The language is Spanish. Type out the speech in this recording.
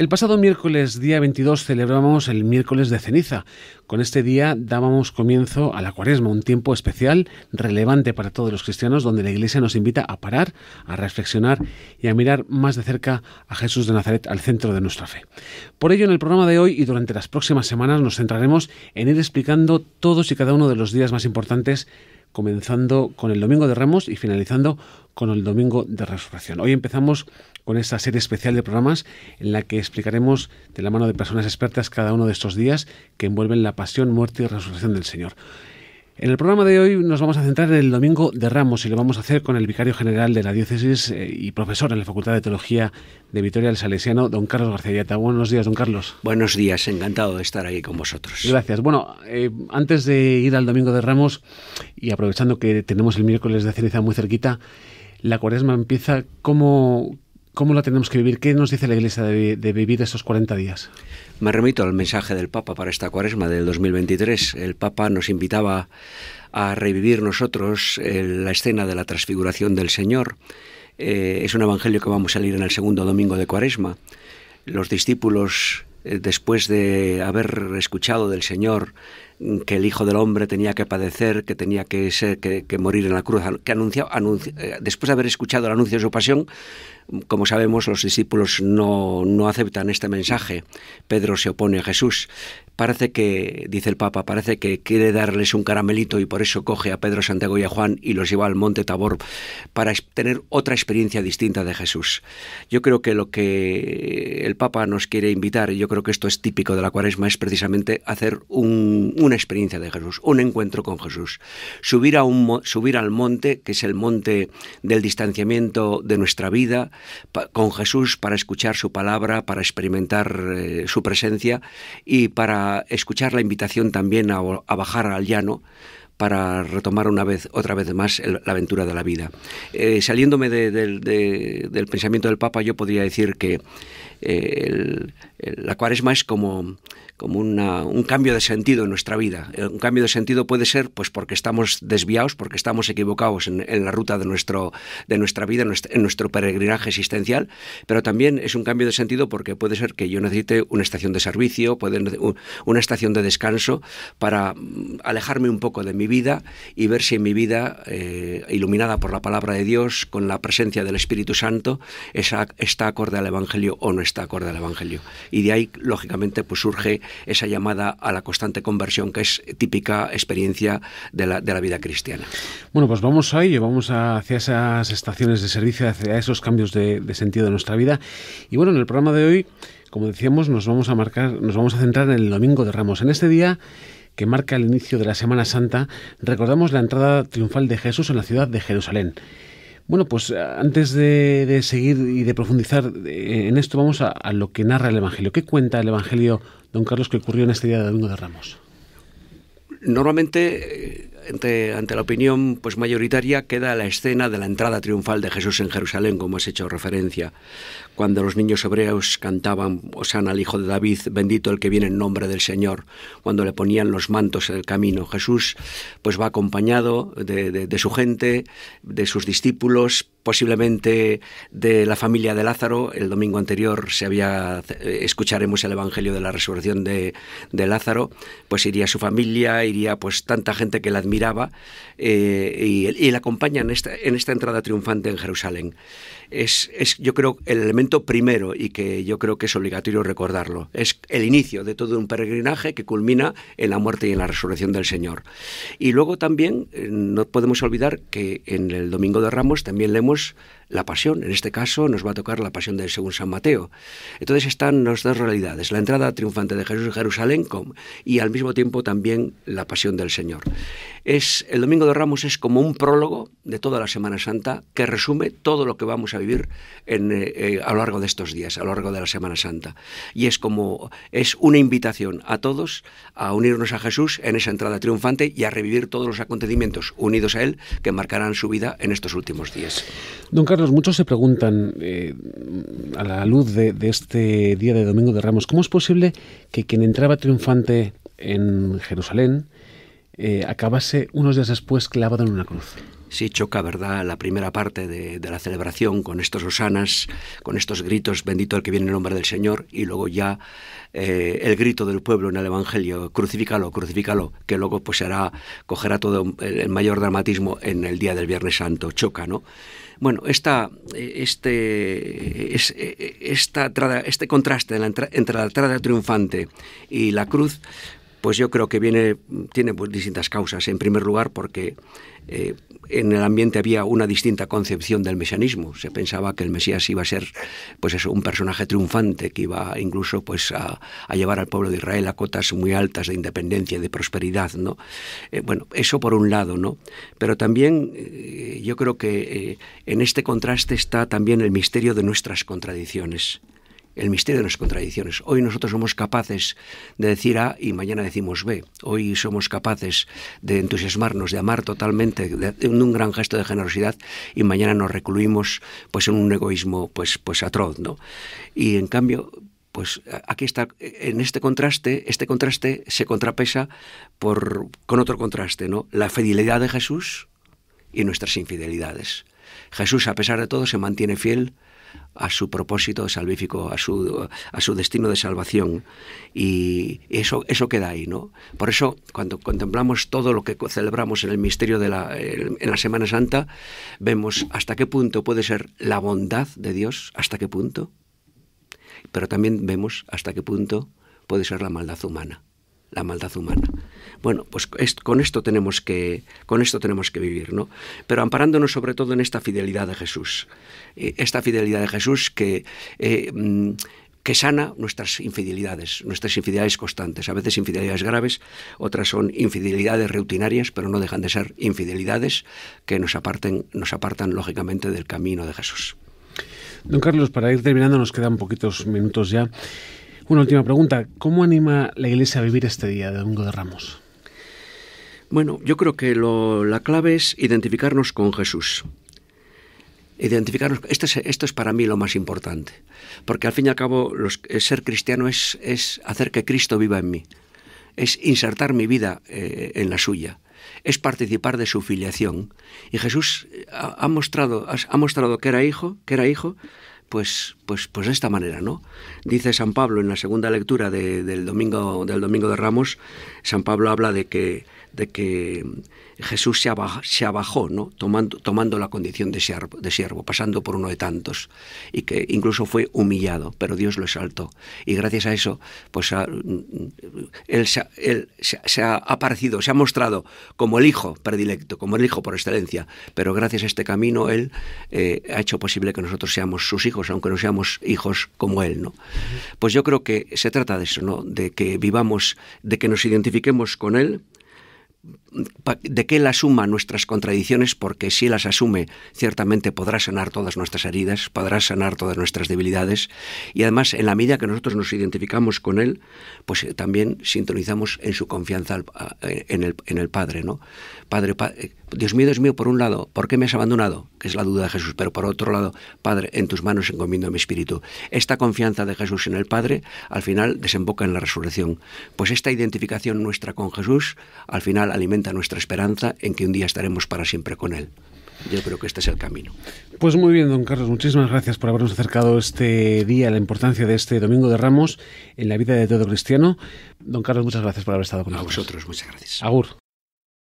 El pasado miércoles día 22 celebramos el miércoles de ceniza. Con este día dábamos comienzo a la cuaresma, un tiempo especial, relevante para todos los cristianos, donde la Iglesia nos invita a parar, a reflexionar y a mirar más de cerca a Jesús de Nazaret, al centro de nuestra fe. Por ello, en el programa de hoy y durante las próximas semanas nos centraremos en ir explicando todos y cada uno de los días más importantes comenzando con el Domingo de Ramos y finalizando con el Domingo de Resurrección. Hoy empezamos con esta serie especial de programas en la que explicaremos de la mano de personas expertas cada uno de estos días que envuelven la pasión, muerte y resurrección del Señor. En el programa de hoy nos vamos a centrar en el Domingo de Ramos y lo vamos a hacer con el vicario general de la diócesis eh, y profesor en la Facultad de Teología de Vitoria del Salesiano, don Carlos García Buenos días, don Carlos. Buenos días, encantado de estar aquí con vosotros. Gracias. Bueno, eh, antes de ir al Domingo de Ramos y aprovechando que tenemos el miércoles de ceniza muy cerquita, la cuaresma empieza ¿Cómo la tenemos que vivir? ¿Qué nos dice la Iglesia de, de vivir estos 40 días? Me remito al mensaje del Papa para esta cuaresma del 2023. El Papa nos invitaba a revivir nosotros eh, la escena de la transfiguración del Señor. Eh, es un evangelio que vamos a leer en el segundo domingo de cuaresma. Los discípulos, eh, después de haber escuchado del Señor que el Hijo del Hombre tenía que padecer, que tenía que ser, que, morir en la cruz, que eh, después de haber escuchado el anuncio de su pasión, como sabemos, los discípulos no, no aceptan este mensaje. Pedro se opone a Jesús, parece que, dice el Papa, parece que quiere darles un caramelito y por eso coge a Pedro, Santiago y a Juan y los lleva al monte Tabor para tener otra experiencia distinta de Jesús. Yo creo que lo que el Papa nos quiere invitar, y yo creo que esto es típico de la cuaresma, es precisamente hacer una experiencia de Jesús, un encuentro con Jesús. Subir, a un, subir al monte, que es el monte del distanciamiento de nuestra vida, con Jesús para escuchar su palabra, para experimentar eh, su presencia y para escuchar la invitación también a bajar al llano para retomar una vez, otra vez más la aventura de la vida. Eh, saliéndome del pensamiento del Papa, yo podría decir que eh, la cuaresma es como, como un cambio de sentido en nuestra vida. Eh, un cambio de sentido puede ser pues porque estamos desviados, porque estamos equivocados en, la ruta de, nuestro, de nuestra vida, en nuestro, peregrinaje existencial, pero también es un cambio de sentido porque puede ser que yo necesite una estación de servicio, una estación de descanso para mm, alejarme un poco de mi vida y ver si en mi vida eh, iluminada por la palabra de Dios, con la presencia del Espíritu Santo, esa, está acorde al Evangelio o no está acorde al Evangelio. Y de ahí, lógicamente, pues surge esa llamada a la constante conversión que es típica experiencia de la, de la vida cristiana. Bueno, pues vamos ahí, vamos hacia esas estaciones de servicio, hacia esos cambios de, de sentido de nuestra vida. Y bueno, en el programa de hoy como decíamos, nos vamos a marcar, nos vamos a centrar en el domingo de Ramos. En este día que marca el inicio de la Semana Santa, recordamos la entrada triunfal de Jesús en la ciudad de Jerusalén. Bueno, pues eh, antes de, seguir y de profundizar eh, en esto, vamos a, a, lo que narra el Evangelio. ¿Qué cuenta el Evangelio, don Carlos, que ocurrió en este día de Domingo de Ramos? Normalmente ante, la opinión pues mayoritaria queda la escena de la entrada triunfal de Jesús en Jerusalén, como has hecho referencia, cuando los niños hebreos cantaban Osana al hijo de David, bendito el que viene en nombre del Señor, cuando le ponían los mantos en el camino. Jesús pues va acompañado de, su gente, de sus discípulos, posiblemente de la familia de Lázaro. El domingo anterior se había eh, escucharemos el Evangelio de la resurrección de, de Lázaro, pues iría su familia, iría pues tanta gente que la miraba eh, y, la acompaña en esta, en esta, entrada triunfante en Jerusalén. Es, yo creo, el elemento primero y que yo creo que es obligatorio recordarlo. Es el inicio de todo un peregrinaje que culmina en la muerte y en la resurrección del Señor. Y luego también eh, no podemos olvidar que en el Domingo de Ramos también leemos la pasión. En este caso nos va a tocar la pasión de según San Mateo. Entonces están las dos realidades, la entrada triunfante de Jesús en Jerusalén y al mismo tiempo también la pasión del Señor. Es, el Domingo de Ramos es como un prólogo de toda la Semana Santa que resume todo lo que vamos a vivir eh, eh, a lo largo de estos días, a lo largo de la Semana Santa. Y es como es una invitación a todos a unirnos a Jesús en esa entrada triunfante y a revivir todos los acontecimientos unidos a Él que marcarán su vida en estos últimos días muchos se preguntan, eh, a la luz de, este día de Domingo de Ramos, ¿cómo es posible que quien entraba triunfante en Jerusalén eh, acabase unos días después clavado en una cruz? sí choca, ¿verdad?, la primera parte de, la celebración con estos osanas, con estos gritos, bendito el que viene en nombre del Señor, y luego ya eh, el grito del pueblo en el Evangelio, crucifícalo, crucifícalo, que luego pues será, cogerá todo el mayor dramatismo en el día del Viernes Santo, choca, ¿no? Bueno, esta, este, e, e, esta, este contraste entre la entrada triunfante y la cruz, pues yo creo que viene, tiene pues, distintas causas. En primer lugar, porque eh, en el ambiente había una distinta concepción del mesianismo. Se pensaba que el Mesías iba a ser, pues un personaje triunfante que iba incluso, pues, a, llevar al pueblo de Israel a cotas muy altas de independencia, y de prosperidad, ¿no? Eh, bueno, eso por un lado, ¿no? Pero también eh, yo creo que en este contraste está también el misterio de nuestras contradicciones el misterio de las contradicciones. Hoy nosotros somos capaces de decir A y mañana decimos B. Hoy somos capaces de entusiasmarnos, de amar totalmente, de, un gran gesto de generosidad y mañana nos recluimos pues en un egoísmo pues pues atroz, ¿no? Y en cambio pues aquí está en este contraste, este contraste se contrapesa por con otro contraste, ¿no? La fidelidad de Jesús y nuestras infidelidades. Jesús, a pesar de todo, se mantiene fiel a su propósito salvífico, a su, destino de salvación. Y eso, queda ahí, ¿no? Por eso, cuando contemplamos todo lo que celebramos en el misterio de la, en la Semana Santa, vemos hasta qué punto puede ser la bondad de Dios, hasta qué punto, pero también vemos hasta qué punto puede ser la maldad humana, la maldad humana. Bueno, pues con esto tenemos que, con esto tenemos que vivir, ¿no? Pero amparándonos sobre todo en esta fidelidad de Jesús. Eh, esta fidelidad de Jesús que... Eh, mm, que sana nuestras infidelidades, nuestras infidelidades constantes, a veces infidelidades graves, otras son infidelidades rutinarias, pero no dejan de ser infidelidades que nos, aparten, nos apartan lógicamente del camino de Jesús. Don Carlos, para ir terminando, nos quedan poquitos minutos ya. Una última pregunta. ¿Cómo anima la Iglesia a vivir este día de Domingo de Ramos? Bueno, yo creo que la clave es identificarnos con Jesús. Identificarnos, este esto es, para mí lo más importante, porque al fin y al cabo ser cristiano es, es hacer que Cristo viva en mí, es insertar mi vida eh, en la suya, es participar de su filiación. Y Jesús eh, ha, ha mostrado, ha mostrado que era hijo, que era hijo, pues, pues, pues, de esta manera, ¿no? Dice San Pablo en la segunda lectura del, domingo, del Domingo de Ramos, San Pablo habla de que, de que Jesús se, se abajó, ¿no? Tomando, tomando la condición de siervo, pasando por uno de tantos, y que incluso fue humillado, pero Dios lo exaltó. Y gracias a eso, pues él, se, ha aparecido, se ha mostrado como el hijo predilecto, como el hijo por excelencia, pero gracias a este camino, él eh, ha hecho posible que nosotros seamos sus hijos aunque no seamos hijos como él, ¿no? Pues yo creo que se trata de eso, ¿no? De que vivamos, de que nos identifiquemos con él, de que él asuma nuestras contradicciones, porque si las asume, ciertamente podrá sanar todas nuestras heridas, podrá sanar todas nuestras debilidades, y además, en la medida que nosotros nos identificamos con él, pues eh, también sintonizamos en su confianza eh, en, el, en el Padre, ¿no? Padre, eh, Dios mío, Dios mío, por un lado, ¿por qué me has abandonado? Que es la duda de Jesús, pero por otro lado, Padre, en tus manos encomiendo mi espíritu. Esta confianza de Jesús en el Padre, al final, desemboca en la resurrección. Pues esta identificación nuestra con Jesús, al final, alimenta nuestra esperanza en que un día estaremos para siempre con Él. Yo creo que este es el camino. Pues muy bien, don Carlos, muchísimas gracias por habernos acercado este día a la importancia de este Domingo de Ramos en la vida de todo cristiano. Don Carlos, muchas gracias por haber estado con nosotros. vosotros, muchas gracias. Agur.